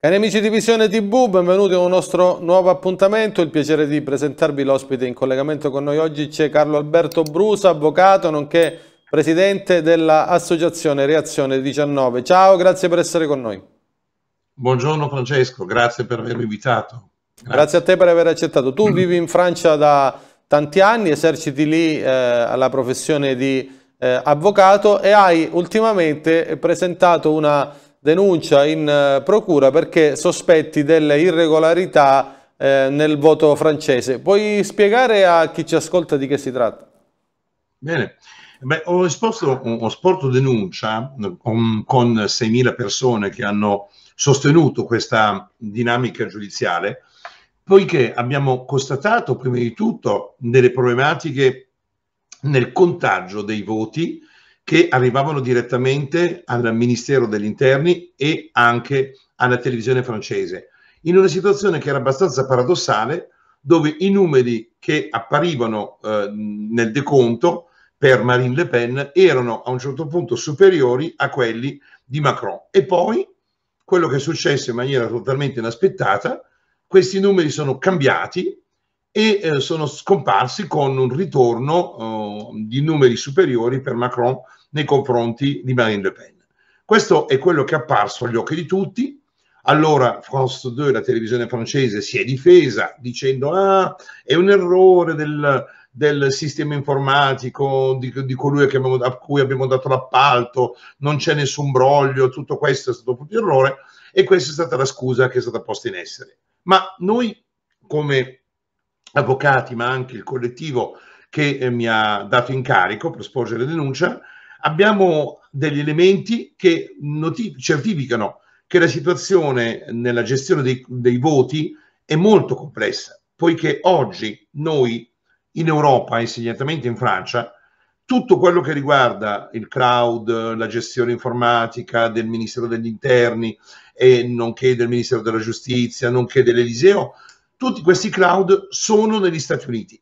Cari amici di Visione TV, benvenuti a un nostro nuovo appuntamento. Il piacere di presentarvi l'ospite in collegamento con noi oggi c'è Carlo Alberto Brusa, avvocato, nonché presidente dell'Associazione Reazione 19. Ciao, grazie per essere con noi. Buongiorno Francesco, grazie per avermi invitato. Grazie, grazie a te per aver accettato. Tu mm. vivi in Francia da tanti anni, eserciti lì eh, la professione di eh, avvocato e hai ultimamente presentato una denuncia in eh, procura perché sospetti delle irregolarità eh, nel voto francese. Puoi spiegare a chi ci ascolta di che si tratta? Bene, Beh, ho, esposto, ho sporto denuncia eh, con, con 6.000 persone che hanno sostenuto questa dinamica giudiziale, poiché abbiamo constatato prima di tutto delle problematiche nel contagio dei voti che arrivavano direttamente al Ministero degli Interni e anche alla televisione francese, in una situazione che era abbastanza paradossale, dove i numeri che apparivano eh, nel deconto per Marine Le Pen erano a un certo punto superiori a quelli di Macron. E poi quello che è successo in maniera totalmente inaspettata, questi numeri sono cambiati e eh, sono scomparsi con un ritorno eh, di numeri superiori per Macron nei confronti di Marine Le Pen. Questo è quello che è apparso agli occhi di tutti. Allora France 2, la televisione francese, si è difesa dicendo ah, è un errore del, del sistema informatico, di, di colui abbiamo, a cui abbiamo dato l'appalto, non c'è nessun broglio, tutto questo è stato proprio errore e questa è stata la scusa che è stata posta in essere. Ma noi come avvocati, ma anche il collettivo che eh, mi ha dato incarico per sporgere denuncia, abbiamo degli elementi che noti- certificano che la situazione nella gestione dei, dei voti è molto complessa, poiché oggi noi in Europa e segnatamente in Francia tutto quello che riguarda il cloud, la gestione informatica del Ministero degli Interni e nonché del Ministero della Giustizia, nonché dell'Eliseo, tutti questi cloud sono negli Stati Uniti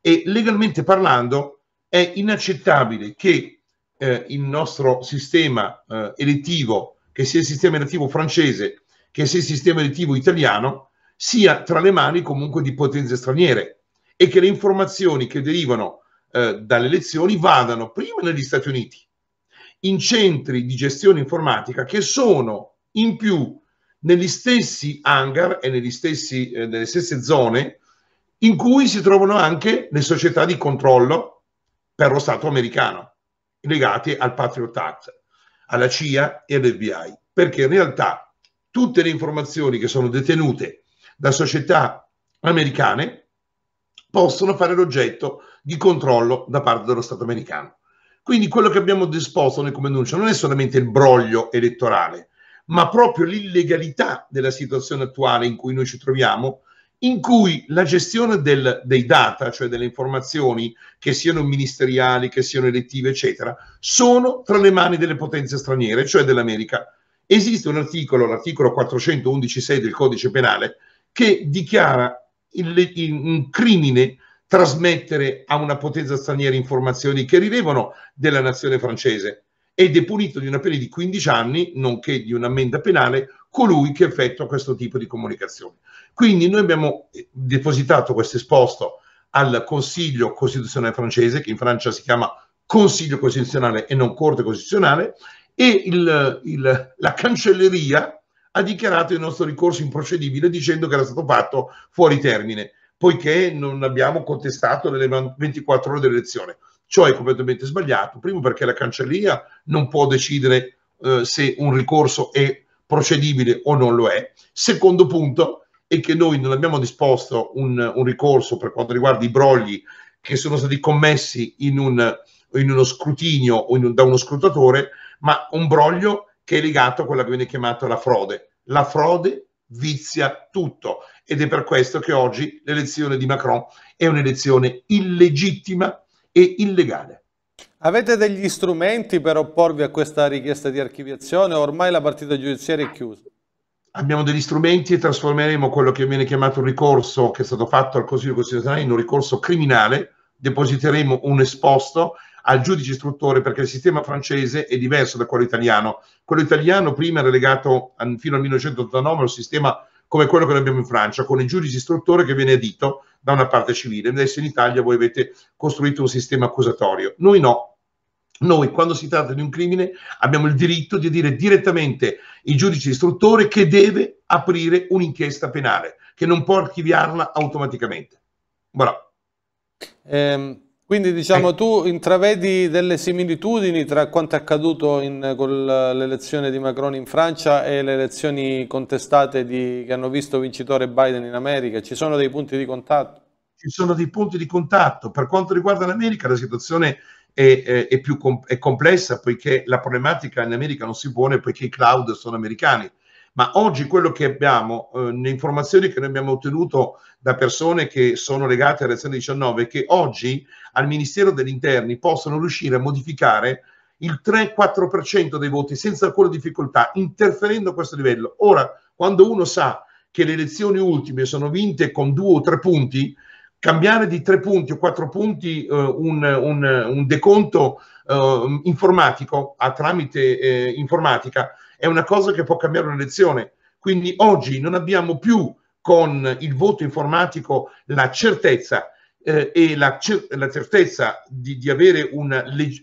e legalmente parlando è inaccettabile che eh, il nostro sistema eh, elettivo, che sia il sistema elettivo francese, che sia il sistema elettivo italiano, sia tra le mani comunque di potenze straniere e che le informazioni che derivano eh, dalle elezioni vadano prima negli Stati Uniti, in centri di gestione informatica che sono in più negli stessi hangar e stessi, eh, nelle stesse zone in cui si trovano anche le società di controllo per lo Stato americano legate al Patriot Act, alla CIA e all'FBI, perché in realtà tutte le informazioni che sono detenute da società americane possono fare l'oggetto di controllo da parte dello Stato americano. Quindi quello che abbiamo disposto noi come denuncia non è solamente il broglio elettorale, ma proprio l'illegalità della situazione attuale in cui noi ci troviamo, in cui la gestione del, dei data, cioè delle informazioni, che siano ministeriali, che siano elettive, eccetera, sono tra le mani delle potenze straniere, cioè dell'America. Esiste un articolo, l'articolo 411.6 del codice penale, che dichiara il, il, un crimine trasmettere a una potenza straniera informazioni che rilevano della nazione francese ed è punito di una pena di 15 anni, nonché di un'ammenda penale, colui che effettua questo tipo di comunicazione. Quindi noi abbiamo eh, depositato questo esposto al Consiglio Costituzionale francese, che in Francia si chiama Consiglio Costituzionale e non Corte Costituzionale, e il, il, la Cancelleria ha dichiarato il nostro ricorso improcedibile dicendo che era stato fatto fuori termine, poiché non abbiamo contestato le 24 ore dell'elezione. Ciò è completamente sbagliato, primo perché la Cancelleria non può decidere eh, se un ricorso è procedibile o non lo è, secondo punto e che noi non abbiamo disposto un, un ricorso per quanto riguarda i brogli che sono stati commessi in, un, in uno scrutinio o un, da uno scrutatore, ma un broglio che è legato a quella che viene chiamata la frode. La frode vizia tutto ed è per questo che oggi l'elezione di Macron è un'elezione illegittima e illegale. Avete degli strumenti per opporvi a questa richiesta di archiviazione? Ormai la partita giudiziaria è chiusa abbiamo degli strumenti e trasformeremo quello che viene chiamato un ricorso che è stato fatto al Consiglio Costituzionale in un ricorso criminale, depositeremo un esposto al giudice istruttore perché il sistema francese è diverso da quello italiano. Quello italiano prima era legato fino al 1989 a un sistema come quello che abbiamo in Francia, con il giudice istruttore che viene adito da una parte civile. Adesso in Italia voi avete costruito un sistema accusatorio. Noi no, noi, quando si tratta di un crimine, abbiamo il diritto di dire direttamente il giudice istruttore che deve aprire un'inchiesta penale, che non può archiviarla automaticamente. Voilà. Ehm, quindi, diciamo, eh. tu intravedi delle similitudini tra quanto è accaduto in, con l'elezione di Macron in Francia e le elezioni contestate di, che hanno visto vincitore Biden in America. Ci sono dei punti di contatto? Ci sono dei punti di contatto. Per quanto riguarda l'America, la situazione è è, è, è più com- è complessa poiché la problematica in America non si pone poiché i cloud sono americani. Ma oggi quello che abbiamo, eh, le informazioni che noi abbiamo ottenuto da persone che sono legate alla lezione 19, è che oggi al Ministero degli Interni possono riuscire a modificare il 3-4% dei voti senza alcuna difficoltà, interferendo a questo livello. Ora, quando uno sa che le elezioni ultime sono vinte con due o tre punti, cambiare di tre punti o quattro punti eh, un, un, un, deconto eh, informatico a, tramite eh, informatica è una cosa che può cambiare un'elezione. Quindi oggi non abbiamo più con il voto informatico la certezza eh, e la, cer- la certezza di, di, avere una leg-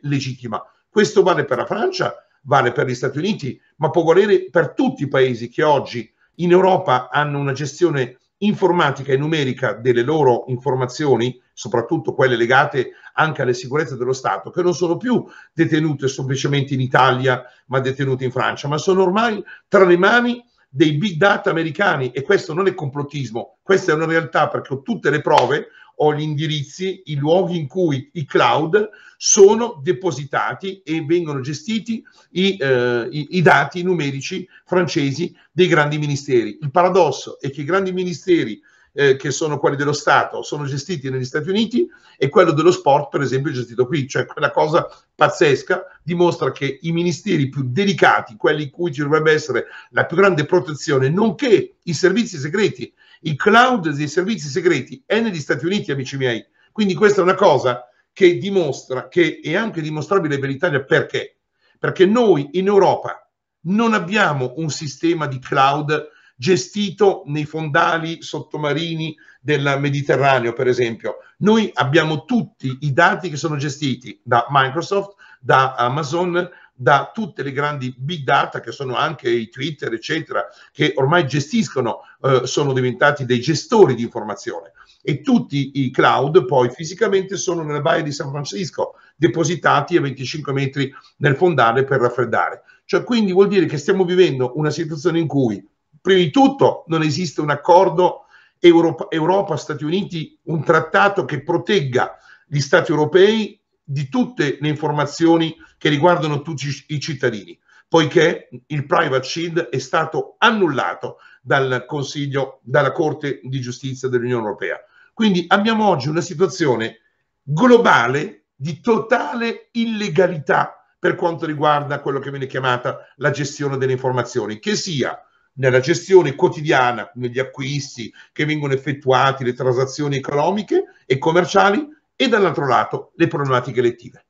legittima. Questo vale per la Francia, vale per gli Stati Uniti, ma può valere per tutti i paesi che oggi in Europa hanno una gestione informatica e numerica delle loro informazioni, soprattutto quelle legate anche alle sicurezze dello Stato, che non sono più detenute semplicemente in Italia, ma detenute in Francia, ma sono ormai tra le mani dei big data americani e questo non è complottismo, questa è una realtà perché ho tutte le prove, ho gli indirizzi, i luoghi in cui i cloud sono depositati e vengono gestiti i, eh, i, i dati numerici francesi dei grandi ministeri. Il paradosso è che i grandi ministeri eh, che sono quelli dello Stato sono gestiti negli Stati Uniti e quello dello sport, per esempio, è gestito qui. Cioè, quella cosa pazzesca dimostra che i ministeri più delicati, quelli in cui ci dovrebbe essere la più grande protezione, nonché i servizi segreti i cloud dei servizi segreti è negli Stati Uniti, amici miei. Quindi questa è una cosa che dimostra che è anche dimostrabile per l'Italia perché? Perché noi in Europa non abbiamo un sistema di cloud gestito nei fondali sottomarini del Mediterraneo, per esempio. Noi abbiamo tutti i dati che sono gestiti da Microsoft, da Amazon, da tutte le grandi big data che sono anche i Twitter, eccetera, che ormai gestiscono, eh, sono diventati dei gestori di informazione e tutti i cloud poi fisicamente sono nella baia di San Francisco, depositati a 25 metri nel fondale per raffreddare. Cioè, quindi vuol dire che stiamo vivendo una situazione in cui, prima di tutto, non esiste un accordo Europa-Stati Europa, Uniti, un trattato che protegga gli Stati europei di tutte le informazioni che riguardano tutti i cittadini, poiché il Private Shield è stato annullato dal Consiglio, dalla Corte di Giustizia dell'Unione Europea. Quindi abbiamo oggi una situazione globale di totale illegalità per quanto riguarda quello che viene chiamata la gestione delle informazioni, che sia nella gestione quotidiana, negli acquisti che vengono effettuati, le transazioni economiche e commerciali, e dall'altro lato le problematiche elettive.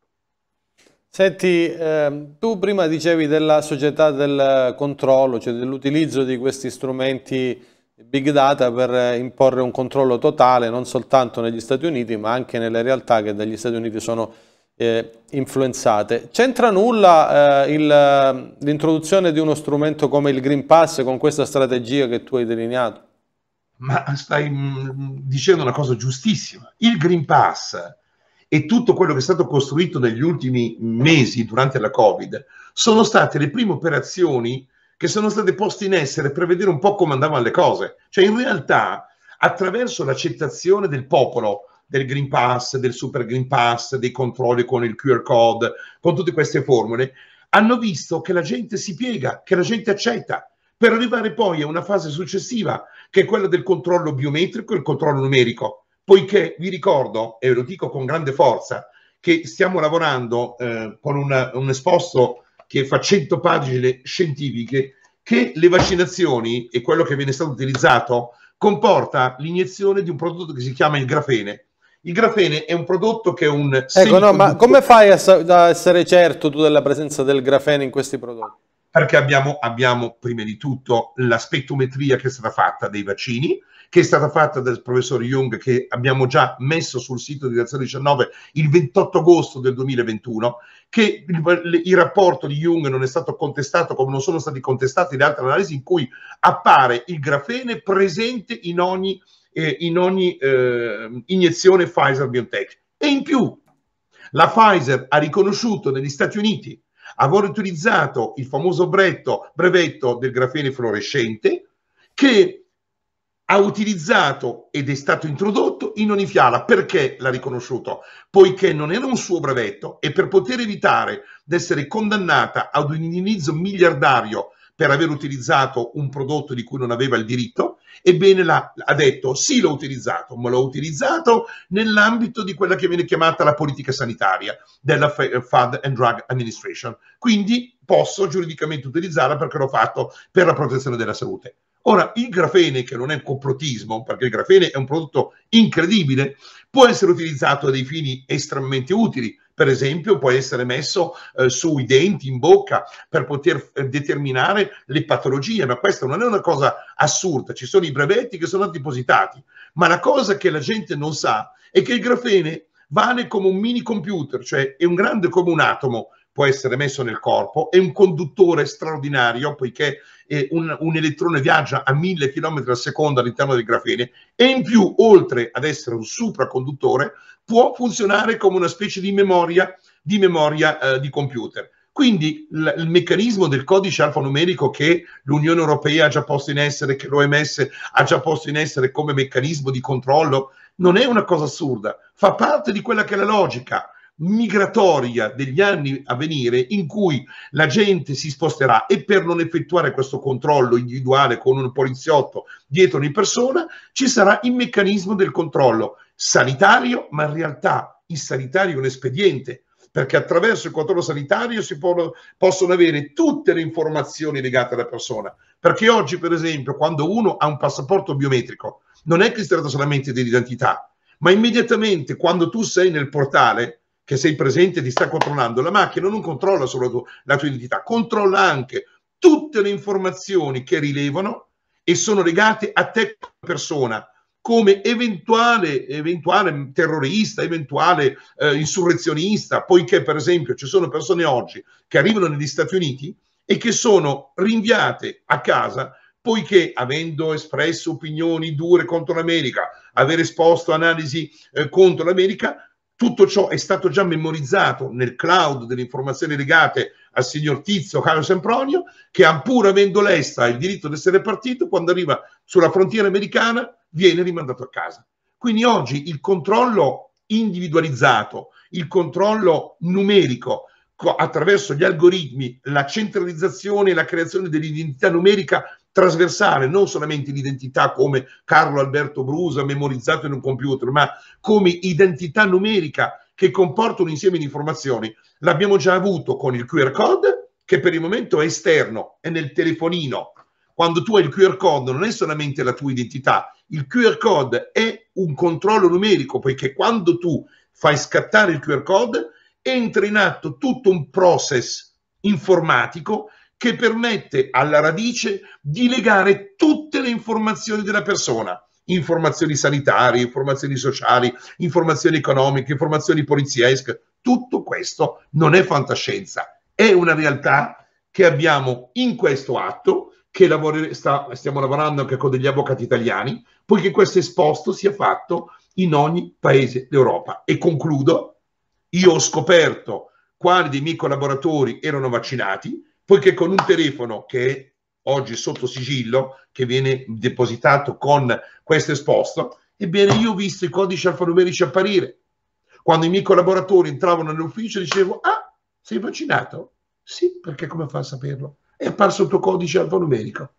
Senti, eh, tu prima dicevi della società del controllo, cioè dell'utilizzo di questi strumenti big data per imporre un controllo totale non soltanto negli Stati Uniti ma anche nelle realtà che dagli Stati Uniti sono eh, influenzate. C'entra nulla eh, l'introduzione di uno strumento come il Green Pass con questa strategia che tu hai delineato? ma stai mm, dicendo una cosa giustissima. Il Green Pass e tutto quello che è stato costruito negli ultimi mesi durante la Covid sono state le prime operazioni che sono state poste in essere per vedere un po' come andavano le cose. Cioè, in realtà, attraverso l'accettazione del popolo del Green Pass, del Super Green Pass, dei controlli con il QR code, con tutte queste formule, hanno visto che la gente si piega, che la gente accetta, per arrivare poi a una fase successiva che è quella del controllo biometrico e il controllo numerico, poiché vi ricordo, e lo dico con grande forza, che stiamo lavorando eh, con una, un esposto che fa 100 pagine scientifiche che le vaccinazioni e quello che viene stato utilizzato comporta l'iniezione di un prodotto che si chiama il grafene. Il grafene è un prodotto che è un... Ecco, no, ma come fai a, a essere certo tu della presenza del grafene in questi prodotti? perché abbiamo, abbiamo prima di tutto la spettometria che è stata fatta dei vaccini, che è stata fatta dal professor Jung, che abbiamo già messo sul sito di Reazione 19 il 28 agosto del 2021, che il, il, rapporto di Jung non è stato contestato come non sono stati contestati le altre analisi in cui appare il grafene presente in ogni, eh, in ogni eh, iniezione Pfizer-BioNTech. E in più, la Pfizer ha riconosciuto negli Stati Uniti aver utilizzato il famoso bretto, brevetto del grafene fluorescente che ha utilizzato ed è stato introdotto in ogni fiala. Perché l'ha riconosciuto? Poiché non era un suo brevetto e per poter evitare di essere condannata ad un indennizzo miliardario per aver utilizzato un prodotto di cui non aveva il diritto, ebbene la, ha detto sì l'ho utilizzato, ma l'ho utilizzato nell'ambito di quella che viene chiamata la politica sanitaria della Food and Drug Administration. Quindi posso giuridicamente utilizzarla perché l'ho fatto per la protezione della salute. Ora, il grafene, che non è complottismo, perché il grafene è un prodotto incredibile, può essere utilizzato a dei fini estremamente utili, per esempio, può essere messo eh, sui denti, in bocca, per poter eh, determinare le patologie, ma questa non è una cosa assurda, ci sono i brevetti che sono depositati, ma la cosa che la gente non sa è che il grafene vale come un mini computer, cioè è un grande come un atomo, può essere messo nel corpo, è un conduttore straordinario poiché eh, un, un, elettrone viaggia a mille km al secondo all'interno del grafene e in più, oltre ad essere un supraconduttore, può funzionare come una specie di memoria di, memoria, eh, di computer. Quindi l- il meccanismo del codice alfanumerico che l'Unione Europea ha già posto in essere, che l'OMS ha già posto in essere come meccanismo di controllo, non è una cosa assurda, fa parte di quella che è la logica migratoria degli anni a venire in cui la gente si sposterà e per non effettuare questo controllo individuale con un poliziotto dietro ogni persona ci sarà il meccanismo del controllo sanitario, ma in realtà il sanitario è un espediente, perché attraverso il controllo sanitario si può, possono avere tutte le informazioni legate alla persona. Perché oggi, per esempio, quando uno ha un passaporto biometrico, non è che si tratta solamente dell'identità, ma immediatamente quando tu sei nel portale, che sei presente e ti sta controllando, la macchina non controlla solo la tua, la tua identità, controlla anche tutte le informazioni che rilevano e sono legate a te persona come eventuale, eventuale terrorista, eventuale eh, insurrezionista, poiché per esempio ci sono persone oggi che arrivano negli Stati Uniti e che sono rinviate a casa poiché avendo espresso opinioni dure contro l'America, aver esposto analisi eh, contro l'America, tutto ciò è stato già memorizzato nel cloud delle informazioni legate al signor Tizio Carlo Sempronio, che pur avendo l'ESTA il diritto di essere partito, quando arriva sulla frontiera americana viene rimandato a casa. Quindi oggi il controllo individualizzato, il controllo numerico attraverso gli algoritmi, la centralizzazione e la creazione dell'identità numerica trasversale, non solamente l'identità come Carlo Alberto Brusa memorizzato in un computer, ma come identità numerica che comporta un insieme di informazioni. L'abbiamo già avuto con il QR code che per il momento è esterno, è nel telefonino, quando tu hai il QR code non è solamente la tua identità, il QR code è un controllo numerico, poiché quando tu fai scattare il QR code entra in atto tutto un process informatico che permette alla radice di legare tutte le informazioni della persona, informazioni sanitarie, informazioni sociali, informazioni economiche, informazioni poliziesche, tutto questo non è fantascienza, è una realtà che abbiamo in questo atto che lavori, sta, stiamo lavorando anche con degli avvocati italiani, poiché questo esposto sia fatto in ogni paese d'Europa. E concludo, io ho scoperto quali dei miei collaboratori erano vaccinati, poiché con un telefono che è oggi sotto sigillo, che viene depositato con questo esposto, ebbene io ho visto i codici alfanumerici apparire. Quando i miei collaboratori entravano nell'ufficio dicevo, ah, sei vaccinato? Sì, perché come fa a saperlo? è apparso il tuo codice alfanumerico.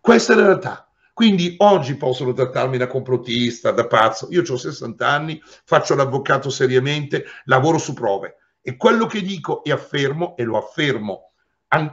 Questa è la realtà. Quindi oggi possono trattarmi da complottista, da pazzo. Io ho 60 anni, faccio l'avvocato seriamente, lavoro su prove. E quello che dico e affermo, e lo affermo,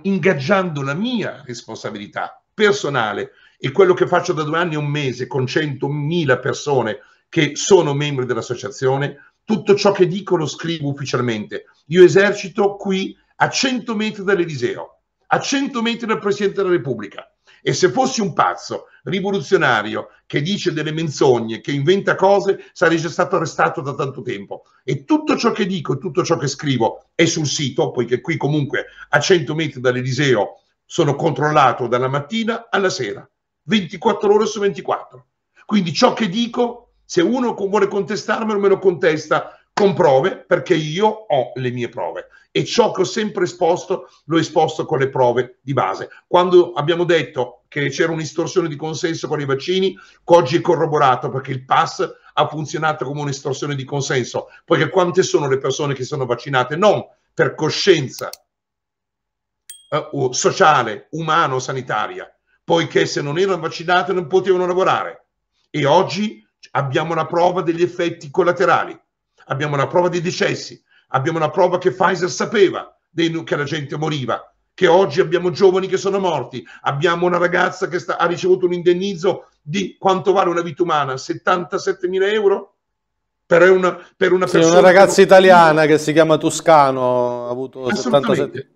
ingaggiando la mia responsabilità personale e quello che faccio da due anni e un mese con 100.000 persone che sono membri dell'associazione, tutto ciò che dico lo scrivo ufficialmente. Io esercito qui a 100 metri dall'Eliseo a 100 metri dal Presidente della Repubblica. E se fossi un pazzo rivoluzionario che dice delle menzogne, che inventa cose, sarei già stato arrestato da tanto tempo. E tutto ciò che dico e tutto ciò che scrivo è sul sito, poiché qui comunque a 100 metri dall'Eliseo sono controllato dalla mattina alla sera, 24 ore su 24. Quindi ciò che dico, se uno vuole contestarmelo, me lo contesta con prove perché io ho le mie prove e ciò che ho sempre esposto l'ho esposto con le prove di base. Quando abbiamo detto che c'era un'istorsione di consenso con i vaccini, oggi è corroborato perché il pass ha funzionato come un'istorsione di consenso, poiché quante sono le persone che sono vaccinate non per coscienza eh, sociale, umano, sanitaria, poiché se non erano vaccinate non potevano lavorare e oggi abbiamo la prova degli effetti collaterali abbiamo una prova dei decessi, abbiamo una prova che Pfizer sapeva dei, che la gente moriva, che oggi abbiamo giovani che sono morti, abbiamo una ragazza che sta, ha ricevuto un indennizzo di quanto vale una vita umana, 77 mila euro? Per una, per una, persona... Sì, una ragazza italiana che si chiama Toscano ha avuto 77...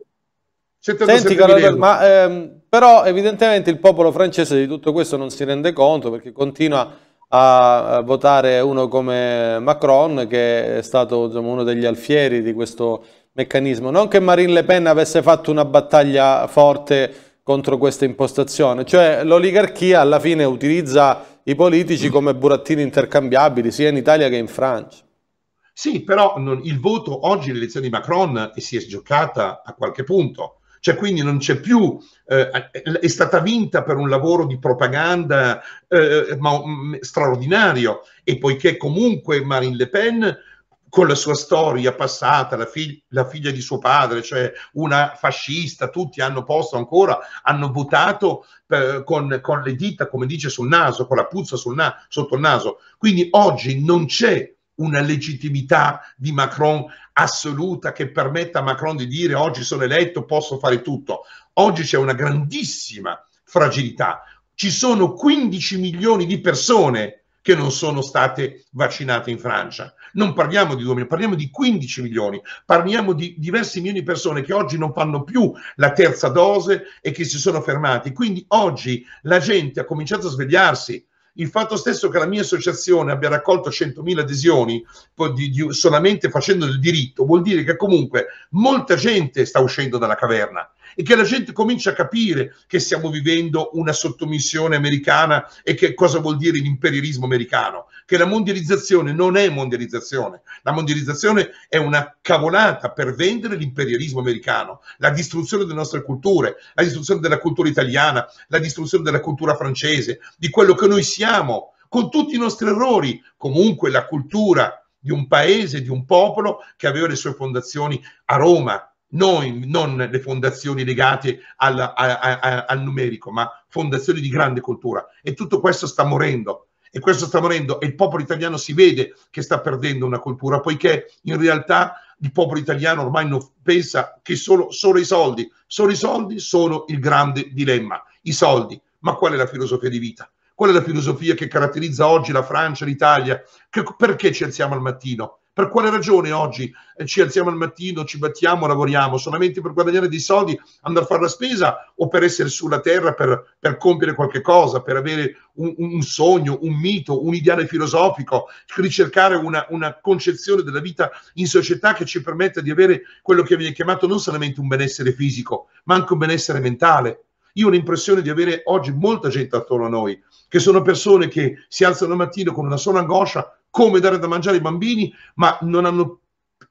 77 Senti, Carlo, ma, ehm, però evidentemente il popolo francese di tutto questo non si rende conto perché continua a votare uno come Macron, che è stato diciamo, uno degli alfieri di questo meccanismo. Non che Marine Le Pen avesse fatto una battaglia forte contro questa impostazione, cioè l'oligarchia alla fine utilizza i politici come burattini intercambiabili sia in Italia che in Francia. Sì, però non, il voto oggi l'elezione di Macron eh, si è giocata a qualche punto cioè, quindi non c'è più, eh, è stata vinta per un lavoro di propaganda eh, ma, mh, mm, straordinario e poiché comunque Marine Le Pen con la sua storia passata, la, fig- la, figlia di suo padre, cioè una fascista, tutti hanno posto ancora, hanno votato per, eh, con, con, le dita, come dice, sul naso, con la puzza sul na- sotto il naso. Quindi oggi non c'è una legittimità di Macron assoluta che permetta a Macron di dire oggi sono eletto, posso fare tutto. Oggi c'è una grandissima fragilità. Ci sono 15 milioni di persone che non sono state vaccinate in Francia. Non parliamo di 2 milioni, parliamo di 15 milioni, parliamo di diversi milioni di persone che oggi non fanno più la terza dose e che si sono fermati. Quindi oggi la gente ha cominciato a svegliarsi, il fatto stesso che la mia associazione abbia raccolto 100.000 adesioni di, di, solamente facendo del diritto vuol dire che comunque molta gente sta uscendo dalla caverna e che la gente comincia a capire che stiamo vivendo una sottomissione americana e che cosa vuol dire l'imperialismo americano, che la mondializzazione non è mondializzazione, la mondializzazione è una cavolata per vendere l'imperialismo americano, la distruzione delle nostre culture, la distruzione della cultura italiana, la distruzione della cultura francese, di quello che noi siamo, con tutti i nostri errori, comunque la cultura di un paese, di un popolo che aveva le sue fondazioni a Roma, noi, non le fondazioni legate al, a, a, al numerico, ma fondazioni di grande cultura. E tutto questo sta morendo e questo sta morendo e il popolo italiano si vede che sta perdendo una cultura poiché in realtà il popolo italiano ormai non pensa che solo, solo i soldi, solo i soldi sono il grande dilemma, i soldi, ma qual è la filosofia di vita? Qual è la filosofia che caratterizza oggi la Francia, l'Italia? Che, perché ci alziamo al mattino? Per quale ragione oggi eh, ci alziamo al mattino, ci battiamo, lavoriamo solamente per guadagnare dei soldi, andare a fare la spesa o per essere sulla terra per, per compiere qualche cosa, per avere un, un, sogno, un mito, un ideale filosofico, ricercare una, una, concezione della vita in società che ci permetta di avere quello che viene chiamato non solamente un benessere fisico, ma anche un benessere mentale. Io ho l'impressione di avere oggi molta gente attorno a noi, che sono persone che si alzano al mattino con una sola angoscia, come dare da mangiare ai bambini, ma non hanno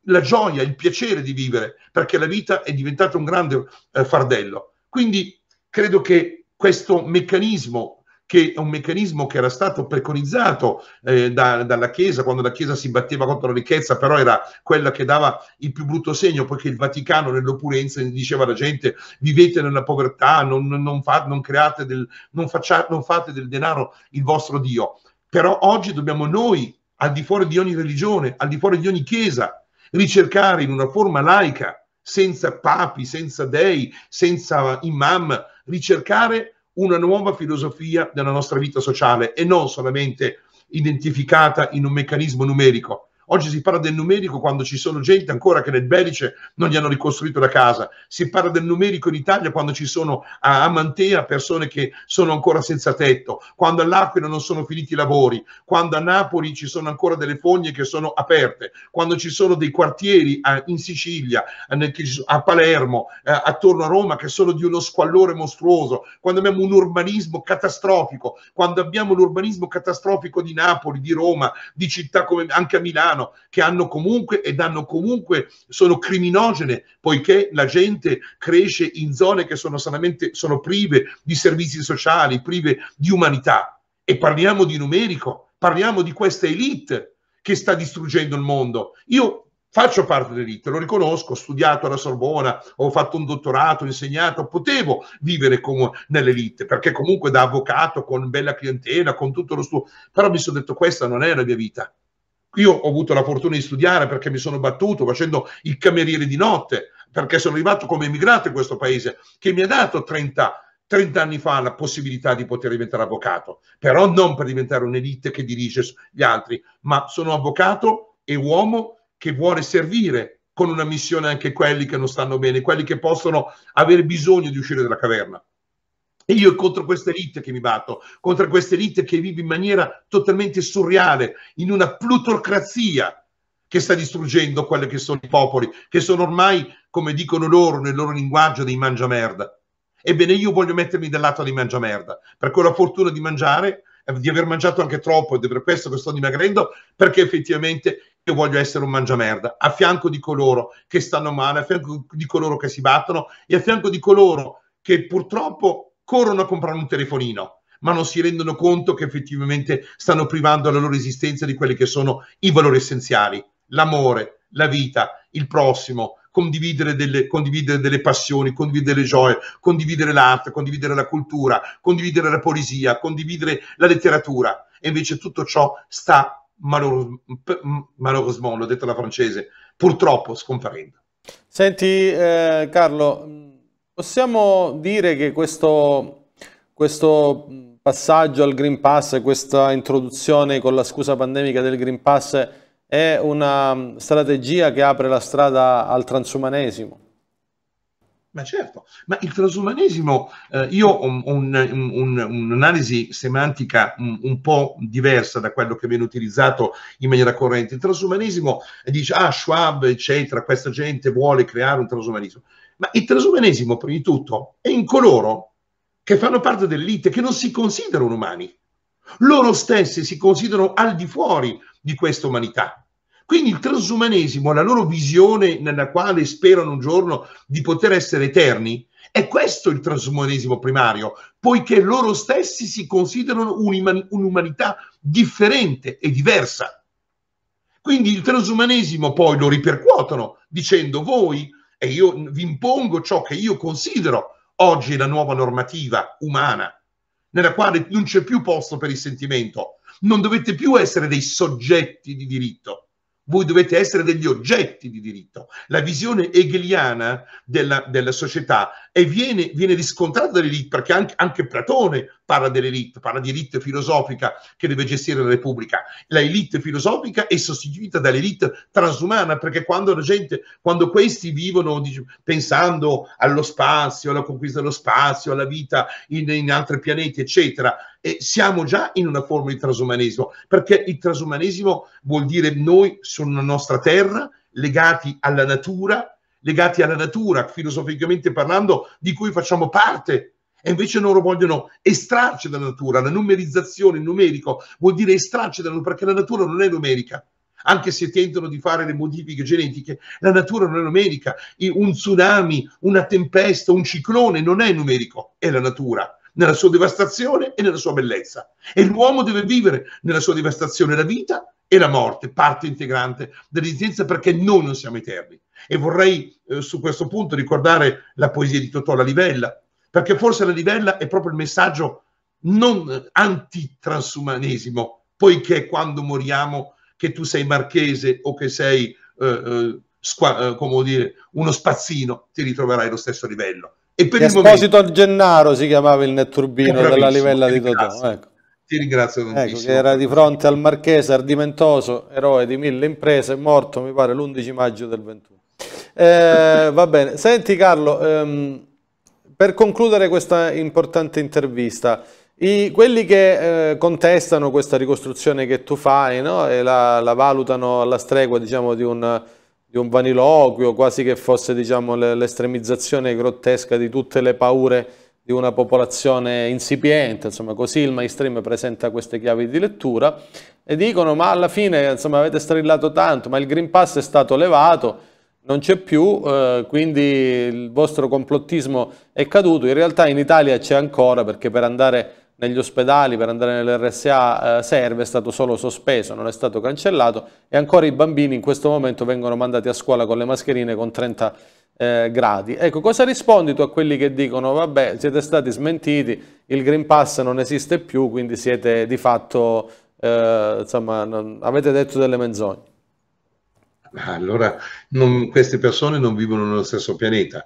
la gioia, il piacere di vivere, perché la vita è diventata un grande eh, fardello. Quindi credo che questo meccanismo, che è un meccanismo che era stato preconizzato eh, da, dalla Chiesa, quando la Chiesa si batteva contro la ricchezza, però era quella che dava il più brutto segno, poiché il Vaticano nell'opulenza diceva alla gente vivete nella povertà, non, non, fa, non create del, non, faccia, non fate del denaro il vostro Dio. Però oggi dobbiamo noi al di fuori di ogni religione, al di fuori di ogni chiesa, ricercare in una forma laica, senza papi, senza dei, senza imam, ricercare una nuova filosofia della nostra vita sociale e non solamente identificata in un meccanismo numerico, Oggi si parla del numerico quando ci sono gente ancora che nel Belice non gli hanno ricostruito la casa. Si parla del numerico in Italia quando ci sono a, a Mantea persone che sono ancora senza tetto, quando all'Aquila non sono finiti i lavori, quando a Napoli ci sono ancora delle fogne che sono aperte, quando ci sono dei quartieri a, eh, in Sicilia, a, eh, a Palermo, eh, attorno a Roma che sono di uno squallore mostruoso, quando abbiamo un urbanismo catastrofico, quando abbiamo l'urbanismo catastrofico di Napoli, di Roma, di città come anche a Milano italiano che hanno comunque e danno comunque, sono criminogene poiché la gente cresce in zone che sono sanamente sono prive di servizi sociali, prive di umanità. E parliamo di numerico, parliamo di questa elite che sta distruggendo il mondo. Io faccio parte dell'elite, lo riconosco, ho studiato alla Sorbona, ho fatto un dottorato, ho insegnato, potevo vivere come nell'elite, perché comunque da avvocato, con bella clientela, con tutto lo studio, però mi sono detto questa non è la mia vita. Io ho avuto la fortuna di studiare perché mi sono battuto facendo il cameriere di notte, perché sono arrivato come immigrato in questo paese, che mi ha dato 30 30 anni fa la possibilità di poter diventare avvocato, però non per diventare un'elite che dirige gli altri, ma sono avvocato e uomo che vuole servire con una missione anche quelli che non stanno bene, quelli che possono avere bisogno di uscire dalla caverna. E io contro questa elite che mi batto, contro questa elite che vive in maniera totalmente surreale, in una plutocrazia che sta distruggendo quelli che sono i popoli, che sono ormai, come dicono loro nel loro linguaggio, dei mangiamerda. Ebbene, io voglio mettermi dal lato dei mangiamerda, per quella fortuna di mangiare, eh, di aver mangiato anche troppo ed è per questo che sto dimagrendo, perché effettivamente io voglio essere un mangiamerda, a fianco di coloro che stanno male, a fianco di coloro che si battono e a fianco di coloro che purtroppo corrono a comprare un telefonino, ma non si rendono conto che effettivamente stanno privando la loro esistenza di quelli che sono i valori essenziali, l'amore, la vita, il prossimo, condividere delle, condividere delle passioni, condividere le gioie, condividere l'arte, condividere la cultura, condividere la poesia, condividere la letteratura. E invece tutto ciò sta malheureusement, l'ho detto alla francese, purtroppo scomparendo. Senti eh, Carlo, Possiamo dire che questo, questo passaggio al Green Pass, questa introduzione con la scusa pandemica del Green Pass è una strategia che apre la strada al transumanesimo? Ma certo, ma il transumanesimo, eh, io ho un'analisi un, un, un semantica mm, un, po' diversa da quello che viene utilizzato in maniera corrente. Il transumanesimo dice, ah, Schwab, eccetera, questa gente vuole creare un transumanesimo. Ma il transumanesimo, prima di tutto, è in coloro che fanno parte dell'elite, che non si considerano umani. Loro stessi si considerano al di fuori di questa umanità quindi il transumanesimo, la loro visione nella quale sperano un giorno di poter essere eterni, è questo il transumanesimo primario, poiché loro stessi si considerano un'umanità differente e diversa. Quindi il transumanesimo poi lo ripercuotono dicendo voi e io vi impongo ciò che io considero oggi la nuova normativa umana, nella quale non c'è più posto per il sentimento, non dovete più essere dei soggetti di diritto, voi dovete essere degli oggetti di diritto. La visione hegeliana della, della società e viene, viene riscontrato dall'elite, perché anche, anche Platone parla dell'elite, parla di elite filosofica che deve gestire la Repubblica. La elite filosofica è sostituita dall'elite transumana, perché quando la gente, quando questi vivono dice, pensando allo spazio, alla conquista dello spazio, alla vita in, in altri pianeti, eccetera, e siamo già in una forma di transumanesimo, perché il transumanesimo vuol dire noi sulla nostra terra, legati alla natura, legati alla natura, filosoficamente parlando, di cui facciamo parte. E invece loro vogliono estrarci dalla natura. La numerizzazione, il numerico, vuol dire estrarci dalla natura, perché la natura non è numerica. Anche se tentano di fare le modifiche genetiche, la natura non è numerica. Un tsunami, una tempesta, un ciclone non è numerico, è la natura nella sua devastazione e nella sua bellezza. E l'uomo deve vivere nella sua devastazione la vita e la morte, parte integrante dell'esistenza perché noi non siamo eterni. E vorrei eh, su questo punto ricordare la poesia di Totò, la livella, perché forse la livella è proprio il messaggio non antitransumanesimo, poiché quando moriamo che tu sei marchese o che sei eh, eh, eh come dire, uno spazzino, ti ritroverai allo stesso livello. E per Esposito il momento... Gennaro si chiamava il netturbino della livella di Totò. Ecco ti ringrazio ecco, tantissimo. Ecco, era di fronte al marchese ardimentoso, eroe di mille imprese, morto mi pare l'11 maggio del 21. Eh, va bene, senti Carlo, ehm, per concludere questa importante intervista, i, quelli che eh, contestano questa ricostruzione che tu fai no? e la, la, valutano alla stregua diciamo, di, un, di, un, vaniloquio, quasi che fosse diciamo, l'estremizzazione grottesca di tutte le paure di una popolazione insipiente, insomma così il mainstream presenta queste chiavi di lettura e dicono ma alla fine insomma, avete strillato tanto, ma il Green Pass è stato levato, non c'è più, eh, quindi il vostro complottismo è caduto, in realtà in Italia c'è ancora perché per andare a negli ospedali per andare nell'RSA eh, serve, è stato solo sospeso, non è stato cancellato e ancora i bambini in questo momento vengono mandati a scuola con le mascherine con 30 eh, gradi. Ecco, cosa rispondi tu a quelli che dicono vabbè siete stati smentiti, il Green Pass non esiste più, quindi siete di fatto, eh, insomma, non, avete detto delle menzogne? allora non, queste persone non vivono nello stesso pianeta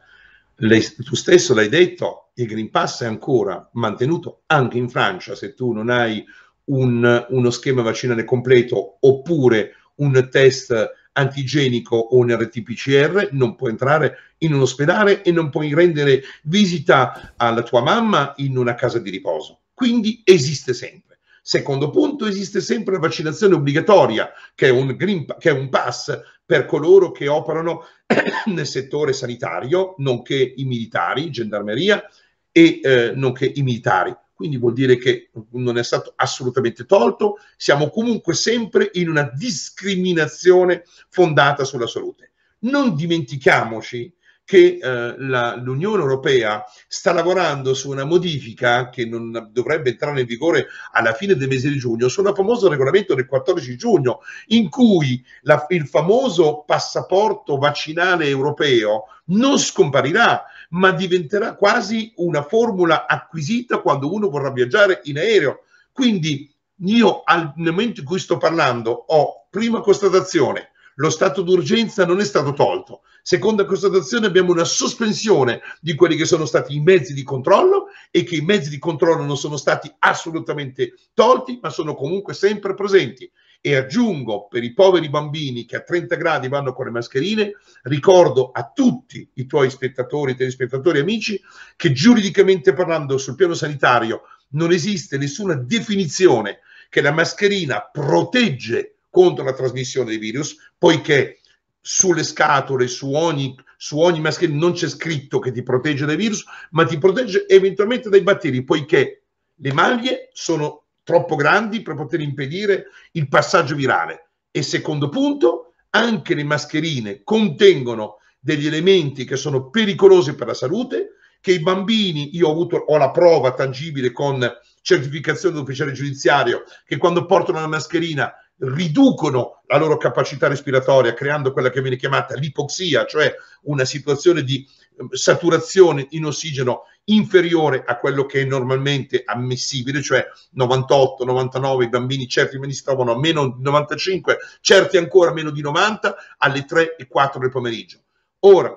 lei, tu stesso l'hai detto, il Green Pass è ancora mantenuto anche in Francia se tu non hai un, uno schema vaccinale completo oppure un test antigenico o un RT-PCR, non puoi entrare in un ospedale e non puoi rendere visita alla tua mamma in una casa di riposo. Quindi esiste sempre. Secondo punto, esiste sempre la vaccinazione obbligatoria, che è un, green, che è un pass per coloro che operano nel settore sanitario, nonché i militari, gendarmeria e eh, nonché i militari. Quindi vuol dire che non è stato assolutamente tolto, siamo comunque sempre in una discriminazione fondata sulla salute. Non dimentichiamoci che eh, la, l'Unione Europea sta lavorando su una modifica che non dovrebbe entrare in vigore alla fine del mese di giugno, sul famoso regolamento del 14 giugno, in cui la, il famoso passaporto vaccinale europeo non scomparirà, ma diventerà quasi una formula acquisita quando uno vorrà viaggiare in aereo. Quindi io al momento in cui sto parlando ho prima constatazione, lo stato d'urgenza non è stato tolto, Seconda constatazione, abbiamo una sospensione di quelli che sono stati i mezzi di controllo e che i mezzi di controllo non sono stati assolutamente tolti, ma sono comunque sempre presenti. E aggiungo per i poveri bambini che a 30 gradi vanno con le mascherine, ricordo a tutti i tuoi spettatori, telespettatori, amici, che giuridicamente parlando sul piano sanitario non esiste nessuna definizione che la mascherina protegge contro la trasmissione dei virus, poiché sulle scatole, su ogni, su ogni mascherina, non c'è scritto che ti protegge dai virus, ma ti protegge eventualmente dai batteri, poiché le maglie sono troppo grandi per poter impedire il passaggio virale. E secondo punto, anche le mascherine contengono degli elementi che sono pericolosi per la salute, che i bambini, io ho avuto ho la prova tangibile con certificazione dell'ufficiale giudiziario, che quando portano la mascherina riducono la loro capacità respiratoria creando quella che viene chiamata l'ipoxia, cioè una situazione di ehm, saturazione in ossigeno inferiore a quello che è normalmente ammissibile, cioè 98, 99, i bambini certi si trovano a meno di 95, certi ancora a meno di 90, alle 3 e 4 del pomeriggio. Ora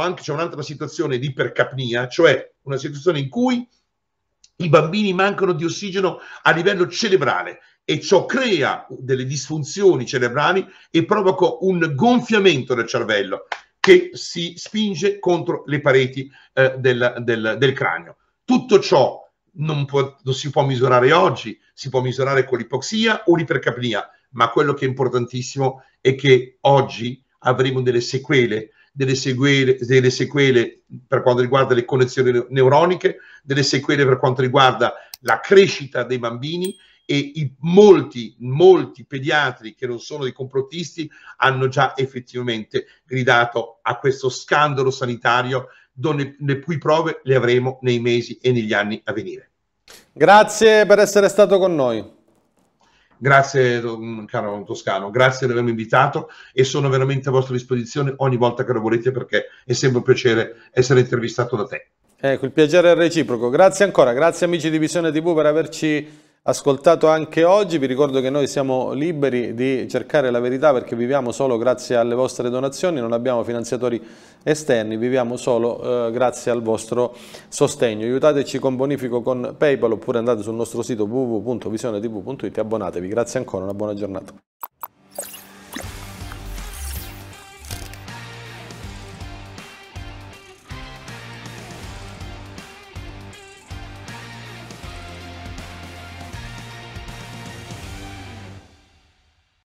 anche, c'è un'altra situazione di ipercapnia, cioè una situazione in cui i bambini mancano di ossigeno a livello cerebrale e ciò crea delle disfunzioni cerebrali e provoca un gonfiamento del cervello che si spinge contro le pareti eh, del, del, del cranio. Tutto ciò non, può, non, si può misurare oggi, si può misurare con l'ipoxia o l'ipercapnia, ma quello che è importantissimo è che oggi avremo delle sequele, delle sequele, delle sequele per quanto riguarda le connessioni neuroniche, delle sequele per quanto riguarda la crescita dei bambini e i, molti, molti pediatri che non sono dei complottisti hanno già effettivamente gridato a questo scandalo sanitario donde, le cui prove le avremo nei mesi e negli anni a venire. Grazie per essere stato con noi. Grazie caro Toscano, grazie di avermi invitato e sono veramente a vostra disposizione ogni volta che lo volete perché è sempre un piacere essere intervistato da te. Ecco, il piacere è reciproco. Grazie ancora, grazie amici di Visione TV per averci ascoltato anche oggi. Vi ricordo che noi siamo liberi di cercare la verità perché viviamo solo grazie alle vostre donazioni, non abbiamo finanziatori esterni, viviamo solo eh, grazie al vostro sostegno. Aiutateci con bonifico con PayPal oppure andate sul nostro sito www.visionetv.it e abbonatevi. Grazie ancora, una buona giornata.